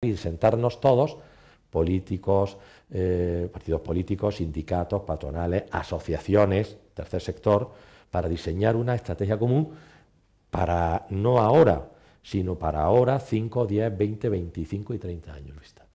y sentarnos todos, políticos, eh, partidos políticos, sindicatos, patronales, asociaciones, tercer sector, para diseñar una estrategia común para no ahora, sino para ahora, 5, 10, 20, 25 y 30 años vista.